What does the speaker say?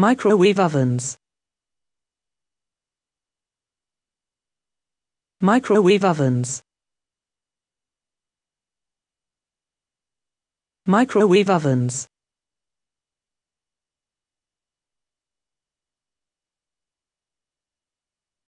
Microwave ovens. Microwave ovens. Microwave ovens.